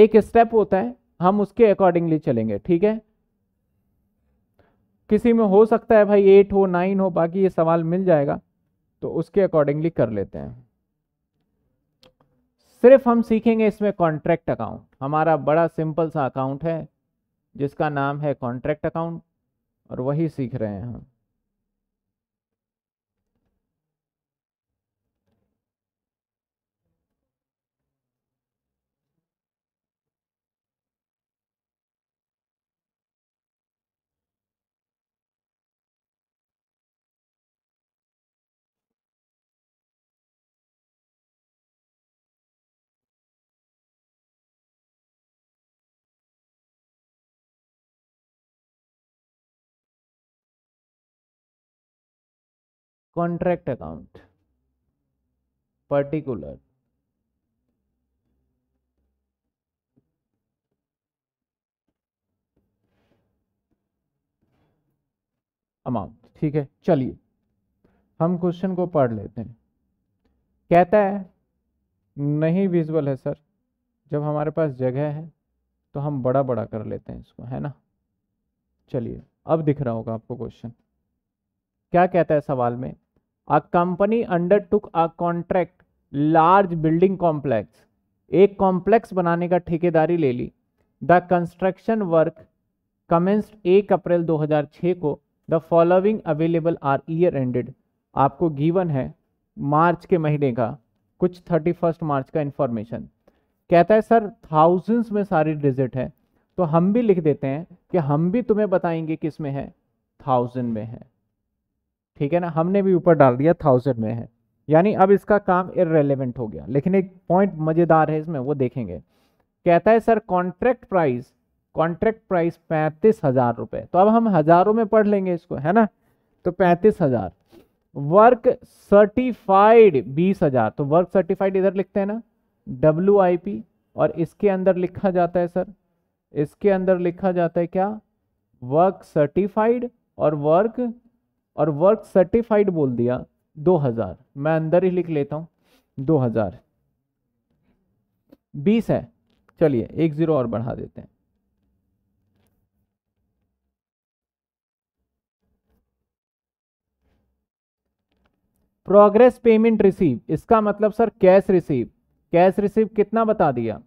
एक स्टेप होता है हम उसके अकॉर्डिंगली चलेंगे ठीक है किसी में हो सकता है भाई एट हो नाइन हो बाकी ये सवाल मिल जाएगा तो उसके अकॉर्डिंगली कर लेते हैं सिर्फ हम सीखेंगे इसमें कॉन्ट्रैक्ट अकाउंट हमारा बड़ा सिंपल सा अकाउंट है जिसका नाम है कॉन्ट्रैक्ट अकाउंट और वही सीख रहे हैं हम कॉन्ट्रैक्ट अकाउंट पर्टिकुलर अमाउंट ठीक है चलिए हम क्वेश्चन को पढ़ लेते हैं कहता है नहीं विजुअल है सर जब हमारे पास जगह है तो हम बड़ा बड़ा कर लेते हैं इसको है ना चलिए अब दिख रहा होगा आपको क्वेश्चन क्या कहता है सवाल में a company took a contract large building complex एक कॉम्प्लेक्स बनाने का ठेकेदारी ले ली द कंस्ट्रक्शन वर्क कमेंस्ड एक अप्रैल 2006 को the following available are year ended आपको गिवन है मार्च के महीने का कुछ थर्टी फर्स्ट मार्च का इंफॉर्मेशन कहता है सर थाउजेंड्स में सारी डिजिट है तो हम भी लिख देते हैं कि हम भी तुम्हें बताएंगे किस में है थाउजेंड में है ठीक है ना हमने भी ऊपर डाल दिया थाउजेंड में है यानी अब इसका काम इरेलीवेंट हो गया लेकिन एक पॉइंट मज़ेदार है इसमें वो देखेंगे कहता है sir contract price contract price पैंतीस हज़ार रुपए तो अब हम हज़ारों में पढ़ लेंगे इसको है ना तो पैंतीस हज़ार वर्क सर्टिफाइड बीस हज़ार तो वर्क सर्टिफाइड इधर लिखते हैं ना डब्ल्यू आई पी और इसके अंदर लिखा जाता है सर इसके अंदर लिखा जाता है क्या वर्क सर्टिफाइड और वर्क और वर्क सर्टिफाइड बोल दिया 2000 मैं अंदर ही लिख लेता हूँ 2000 बीस है चलिए एक ज़ीरो और बढ़ा देते हैं प्रोग्रेस पेमेंट रिसीव इसका मतलब sir cash receive cash receive कितना बता दिया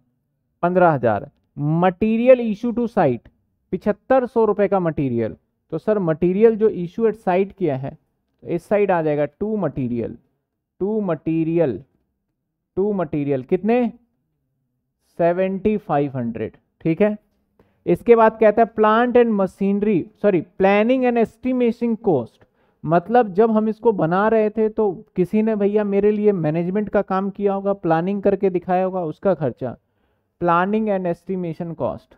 पंद्रह हजार मटीरियल इशू टू साइट पिछहत्तर सौ रुपए का मटीरियल तो सर मटेरियल जो इशू एट साइड किया है तो इस साइड आ जाएगा to material to material to material कितने सेवेंटी फाइव हंड्रेड ठीक है इसके बाद कहता है plant and machinery sorry planning and estimation cost मतलब जब हम इसको बना रहे थे तो किसी ने भैया मेरे लिए मैनेजमेंट का काम किया होगा प्लानिंग करके दिखाया होगा उसका खर्चा planning and estimation cost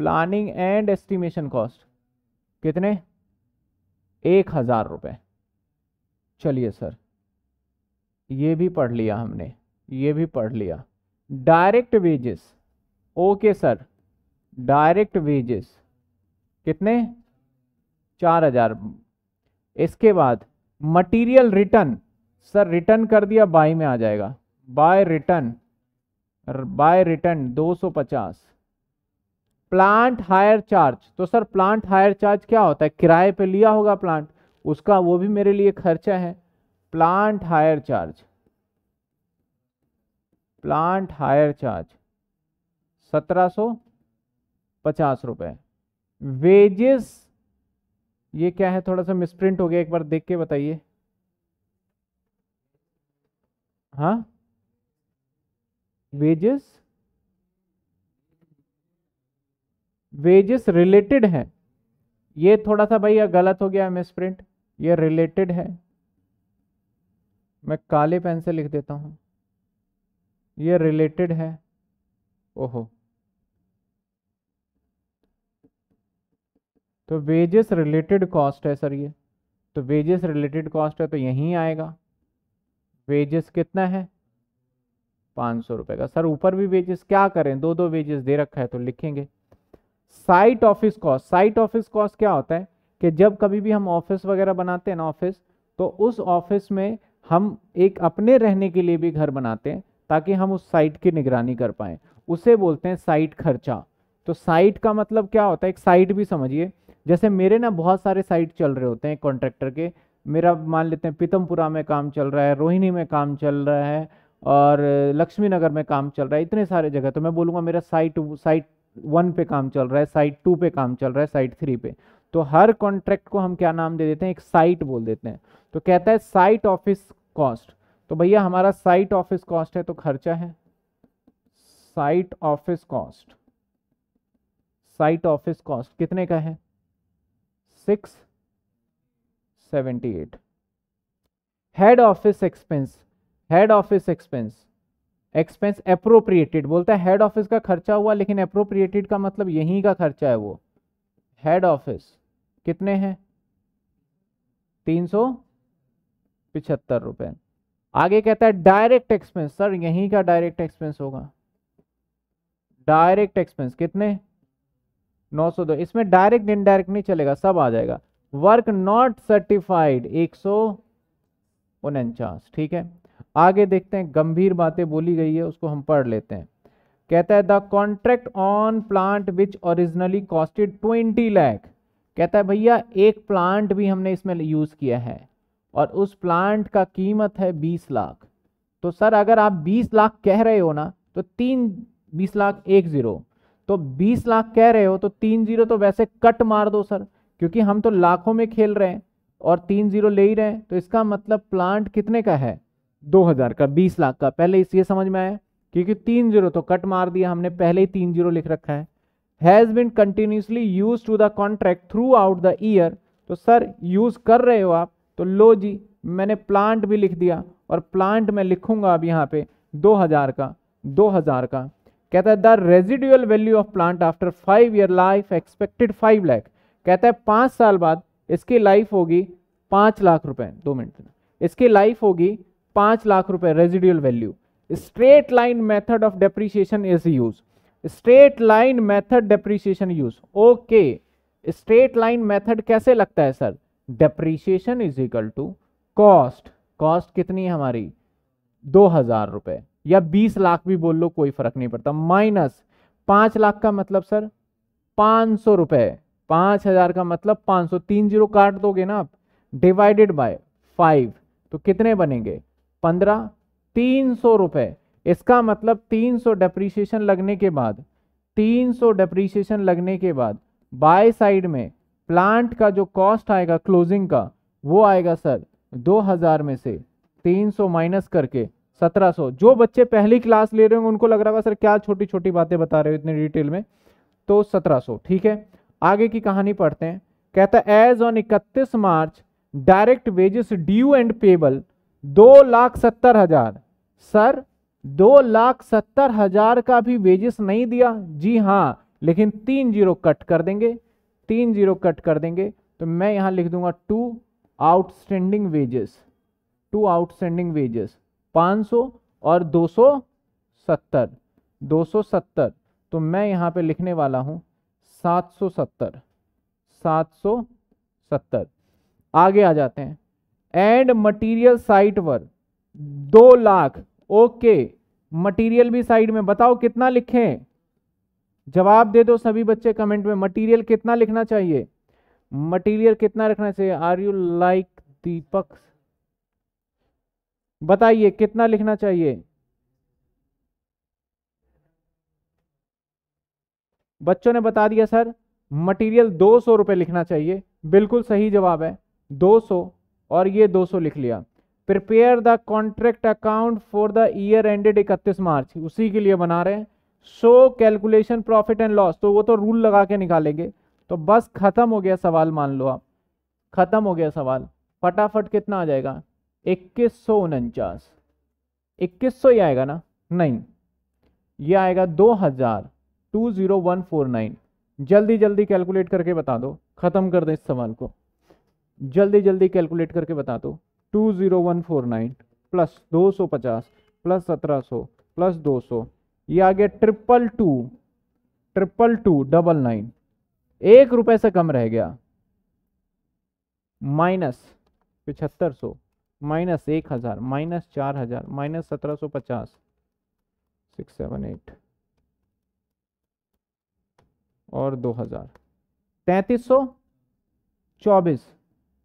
planning and estimation cost कितने एक हज़ार रुपये चलिए सर ये भी पढ़ लिया हमने ये भी पढ़ लिया direct wages okay sir direct wages कितने चार हजार इसके बाद मटेरियल रिटर्न सर रिटर्न कर दिया बाई में आ जाएगा बाय रिटर्न बाय रिटर्न पचास प्लांट हायर चार्ज तो सर प्लांट हायर चार्ज क्या होता है किराए पे लिया होगा प्लांट उसका वो भी मेरे लिए खर्चा है plant hire charge plant hire charge सत्रह सो पचास रुपए वेजेस ये क्या है थोड़ा सा मिसप्रिंट हो गया एक बार देख के बताइए हाँ वेजेस वेजेस रिलेटेड है ये थोड़ा सा भाई गलत हो गया मिस प्रिंट ये रिलेटेड है मैं काले पेन से लिख देता हूँ ये रिलेटेड है ओहो तो वेजेस रिलेटेड कॉस्ट है सर ये तो वेजेस रिलेटेड कॉस्ट है तो यहीं आएगा वेजेस कितना है पाँच सौ रुपये का सर ऊपर भी वेजेस क्या करें दो दो वेजेस दे रखा है तो लिखेंगे site office cost site office cost क्या होता है कि जब कभी भी हम ऑफिस वगैरह बनाते हैं ना ऑफिस तो उस ऑफिस में हम एक अपने रहने के लिए भी घर बनाते हैं ताकि हम उस साइट की निगरानी कर पाएँ उसे बोलते हैं साइट खर्चा तो साइट का मतलब क्या होता है एक साइट भी समझिए जैसे मेरे ना बहुत सारे साइट चल रहे होते हैं कॉन्ट्रैक्टर के मेरा मान लेते हैं पीतमपुरा में काम चल रहा है रोहिणी में काम चल रहा है और लक्ष्मी नगर में काम चल रहा है इतने सारे जगह तो मैं बोलूँगा मेरा साइट साइट वन पे काम चल रहा है साइट टू पे काम चल रहा है साइट थ्री पे तो हर कॉन्ट्रैक्ट को हम क्या नाम दे देते हैं एक साइट बोल देते हैं तो कहता है साइट ऑफिस कॉस्ट तो भैया हमारा साइट ऑफिस कॉस्ट है तो खर्चा है site office cost site office cost कितने का है six seventy eight head office expense head office expense expense appropriated बोलता है हेड ऑफिस का खर्चा हुआ लेकिन अप्रोप्रिएटेड का मतलब यहीं का खर्चा है वो हेड ऑफिस कितने हैं तीन सौ पिछहत्तर रुपए आगे कहता है डायरेक्ट एक्सपेंस सर यहीं का डायरेक्ट एक्सपेंस होगा डायरेक्ट एक्सपेंस कितने नौ सौ दो इसमें डायरेक्ट इनडायरेक्ट नहीं चलेगा सब आ जाएगा वर्क नॉट सर्टिफाइड एक सौ उनचास ठीक है आगे देखते हैं गंभीर बातें बोली गई है उसको हम पढ़ लेते हैं कहता है the contract on plant which originally costed twenty lakh कहता है भैया एक प्लांट भी हमने इसमें यूज़ किया है और उस प्लांट का कीमत है बीस लाख तो सर अगर आप बीस लाख कह रहे हो ना तो तीन बीस लाख एक ज़ीरो तो बीस लाख कह रहे हो तो तीन ज़ीरो तो वैसे कट मार दो सर क्योंकि हम तो लाखों में खेल रहे हैं और तीन ज़ीरो ले ही रहे हैं तो इसका मतलब प्लांट कितने का है दो हजार का बीस लाख का पहले इसलिए समझ में आया क्योंकि तीन जीरो तो कट मार दिया हमने पहले ही तीन जीरो लिख रखा है has been continuously use to the contract throughout the year तो सर यूज़ कर रहे हो आप तो लो जी मैंने प्लांट भी लिख दिया और प्लांट मैं लिखूंगा अब यहाँ पे 2000 का 2000 का कहता है the residual value of plant after five year life expected five lakh कहता है पाँच साल बाद इसकी लाइफ होगी पाँच लाख रुपए दो मिनट इसकी लाइफ होगी पांच लाख रुपए residual value straight line method of depreciation is use straight line method depreciation use okay straight line method कैसे लगता है sir depreciation is equal to cost cost कितनी है हमारी दो हजार रुपए या बीस लाख भी बोल लो कोई फर्क नहीं पड़ता माइनस पांच लाख का मतलब सर पांच सौ रुपए पांच हजार का मतलब पांच सौ तीन जीरो काट दोगे ना आप डिवाइडेड बाय फाइव तो कितने बनेंगे पंद्रह तीन सौ रुपये इसका मतलब तीन सौ डेप्रीशिएशन लगने के बाद तीन सौ डेप्रीशिएशन लगने के बाद बाय साइड में प्लांट का जो कॉस्ट आएगा क्लोजिंग का वो आएगा सर दो हज़ार में से तीन सौ माइनस करके सत्रह सौ जो बच्चे पहली क्लास ले रहे होंगे उनको लग रहा होगा सर क्या छोटी छोटी बातें बता रहे हो इतने डिटेल में तो सत्रह सौ ठीक है आगे की कहानी पढ़ते हैं कहता है एज ऑन इकतीस March direct wages due and payable दो लाख सत्तर हजार सर दो लाख सत्तर हजार का भी वेजेस नहीं दिया जी हाँ लेकिन तीन जीरो कट कर देंगे तीन जीरो कट कर देंगे तो मैं यहाँ लिख दूंगा to outstanding wages to outstanding wages सौ और दो दो सौ सत्तर सौ सत्तर तो मैं यहाँ पे लिखने वाला हूँ सौ सत्तर आगे आ जाते हैं एंड मटेरियल साइट पर दो लाख ओके मटेरियल भी साइड में बताओ कितना लिखें जवाब दे दो सभी बच्चे कमेंट में मटेरियल कितना लिखना चाहिए मटेरियल कितना रखना चाहिए आर यू लाइक दीपक बताइए कितना लिखना चाहिए बच्चों ने बता दिया सर मटेरियल दो सौ रुपये लिखना चाहिए बिल्कुल सही जवाब है दो सौ और ये 200 लिख लिया prepare the contract account for the year ended इकतीस मार्च उसी के लिए बना रहे हैं so calculation profit and loss तो वो तो रूल लगा के निकालेंगे तो बस खत्म हो गया सवाल मान लो आप खत्म हो गया सवाल फटाफट कितना आ जाएगा इक्कीस सौ उनचास इक्कीस सौ ही आएगा ना नहीं ये आएगा दो हजार two zero one four nine जल्दी जल्दी कैलकुलेट करके बता दो ख़त्म कर दें इस सवाल को जल्दी जल्दी कैलकुलेट करके बता दो two zero one four nine plus दो सौ पचास प्लस सत्रह सौ प्लस दो सौ ये आ गया triple two triple two double nine एक रुपए से कम रह गया माइनस पिछहत्तर सौ माइनस एक हज़ार माइनस चार हज़ार माइनस सत्रह सौ पचास सिक्स सेवन एट और दो हज़ार तैंतीस सौ चौबीस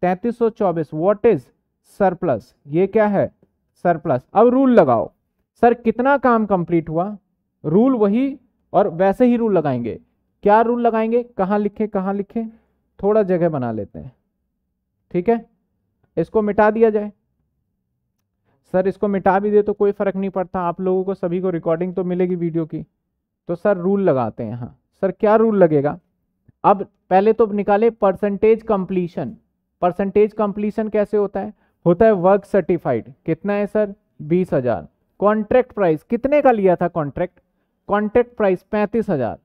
तैतीस सौ चौबीस वॉट इज सरप्लस ये क्या है सरप्लस अब रूल लगाओ सर कितना काम कंप्लीट हुआ रूल वही और वैसे ही रूल लगाएंगे क्या रूल लगाएंगे कहाँ लिखे कहाँ लिखे थोड़ा जगह बना लेते हैं ठीक है इसको मिटा दिया जाए सर इसको मिटा भी दे तो कोई फर्क नहीं पड़ता आप लोगों को सभी को रिकॉर्डिंग तो मिलेगी वीडियो की तो सर रूल लगाते हैं यहां सर क्या रूल लगेगा अब पहले तो निकाले परसेंटेज कंप्लीशन परसेंटेज कंप्लीशन कैसे होता है होता है वर्क सर्टिफाइड कितना है सर बीस हजार कॉन्ट्रैक्ट प्राइस कितने का लिया था कॉन्ट्रैक्ट कॉन्ट्रैक्ट प्राइस पैंतीस हजार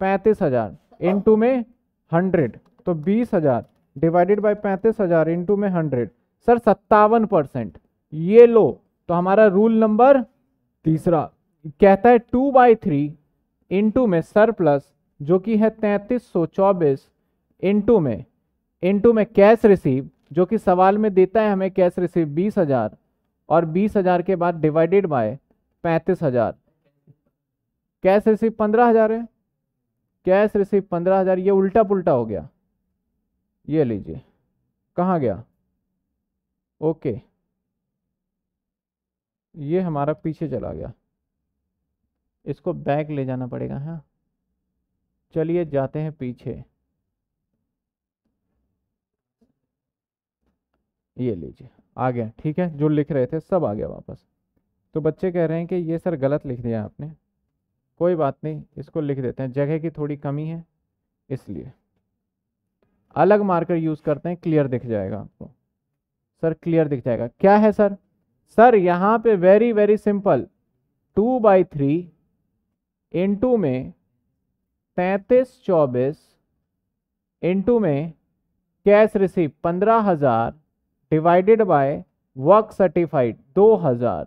पैंतीस हजार इंटू में हंड्रेड तो बीस हजार डिवाइडेड बाई पैंतीस हजार इंटू में हंड्रेड सर सत्तावन परसेंट ये लो तो हमारा रूल नंबर तीसरा कहता है टू बाई थ्री इंटू में प्लस जो कि है तैंतीस सौ चौबीस टू में इनटू में कैश रिसीव जो कि सवाल में देता है हमें कैश रिसीव बीस हजार और बीस हजार के बाद डिवाइडेड बाय पैंतीस हजार कैश रिसीव पंद्रह हजार है कैश रिसीव पंद्रह हजार ये उल्टा पुल्टा हो गया ये लीजिए कहाँ गया ओके ये हमारा पीछे चला गया इसको बैग ले जाना पड़ेगा हाँ चलिए जाते हैं पीछे ये लीजिए आ गया ठीक है जो लिख रहे थे सब आ गया वापस तो बच्चे कह रहे हैं कि ये सर गलत लिख दिया आपने कोई बात नहीं इसको लिख देते हैं जगह की थोड़ी कमी है इसलिए अलग मार्कर यूज़ करते हैं क्लियर दिख जाएगा आपको सर क्लियर दिख जाएगा क्या है सर सर यहाँ पे very very simple two by three into में तैंतीस चौबीस इंटू में कैश रिसीव पंद्रह हजार डिवाइडेड बाय वर्क सर्टिफाइड दो हज़ार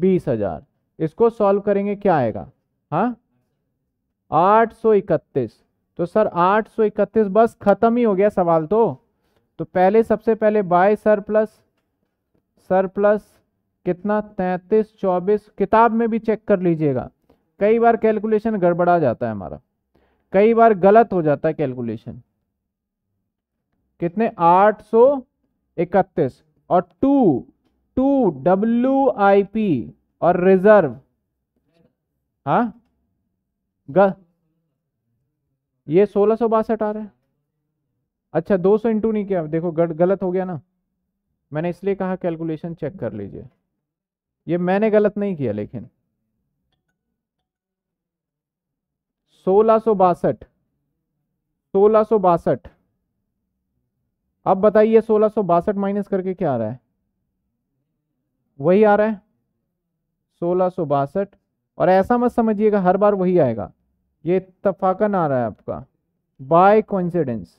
बीस हज़ार इसको सॉल्व करेंगे क्या आएगा हाँ आठ सौ इकतीस तो सर आठ सौ इकतीस बस ख़त्म ही हो गया सवाल तो तो पहले सबसे पहले by sir plus sir plus कितना तैंतीस चौबीस किताब में भी चेक कर लीजिएगा कई बार कैलकुलेशन गड़बड़ा जाता है हमारा कई बार गलत हो जाता है कैलकुलेशन कितने आठ सौ इकतीस और two two W I P और रिजर्व हाँ ग ये सोलह सौ बासठ आ रहा है अच्छा दो सौ इंटू नहीं किया देखो गलत हो गया ना मैंने इसलिए कहा कैलकुलेशन चेक कर लीजिए ये मैंने गलत नहीं किया लेकिन सोलह सौ बासठ सोलह सौ बासठ अब बताइए सोलह सो बासठ माइनस करके क्या आ रहा है वही आ रहा है सोलह सौ बासठ और ऐसा मत समझिएगा हर बार वही आएगा ये इतफाकन आ रहा है आपका बाय कॉन्सिडेंस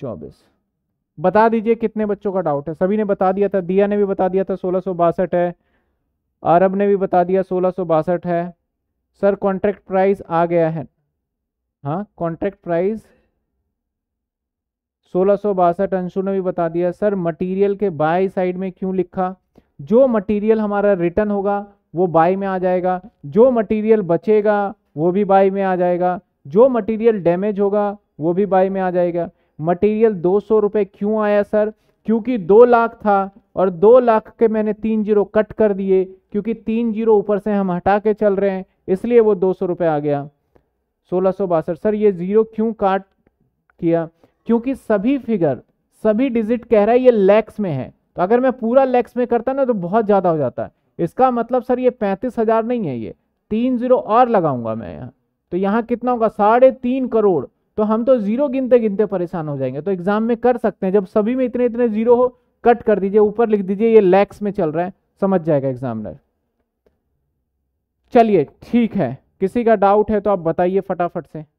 चौबीस बता दीजिए कितने बच्चों का डाउट है सभी ने बता दिया था दिया ने भी बता दिया था सोलह है अरब ने भी बता दिया सोलह है सर कॉन्ट्रैक्ट प्राइस आ गया है हाँ कॉन्ट्रैक्ट प्राइस सोलह सौ बासठ ने भी बता दिया सर मटेरियल के बाई साइड में क्यों लिखा जो मटेरियल हमारा रिटर्न होगा वो बाई में आ जाएगा जो मटेरियल बचेगा वो भी बाई में आ जाएगा जो मटेरियल डैमेज होगा वो भी बाई में आ जाएगा मटेरियल दो सौ रुपये क्यों आया सर क्योंकि दो लाख था और दो लाख के मैंने तीन जीरो कट कर दिए क्योंकि तीन जीरो ऊपर से हम हटा के चल रहे हैं इसलिए वो दो सौ रुपये आ गया सोलह सौ बासठ सर ये ज़ीरो क्यों काट किया क्योंकि सभी फिगर सभी डिजिट कह रहा है ये लैक्स में है तो अगर मैं पूरा लैक्स में करता ना तो बहुत ज़्यादा हो जाता है इसका मतलब सर ये पैंतीस हज़ार नहीं है ये तीन जीरो और लगाऊंगा मैं यहाँ तो यहाँ कितना होगा साढ़े तीन करोड़ तो हम तो जीरो गिनते गिनते परेशान हो जाएंगे तो एग्जाम में कर सकते हैं जब सभी में इतने इतने जीरो हो कट कर दीजिए ऊपर लिख दीजिए ये लैक्स में चल रहा है समझ जाएगा एग्जामिनर चलिए ठीक है किसी का डाउट है तो आप बताइए फटाफट से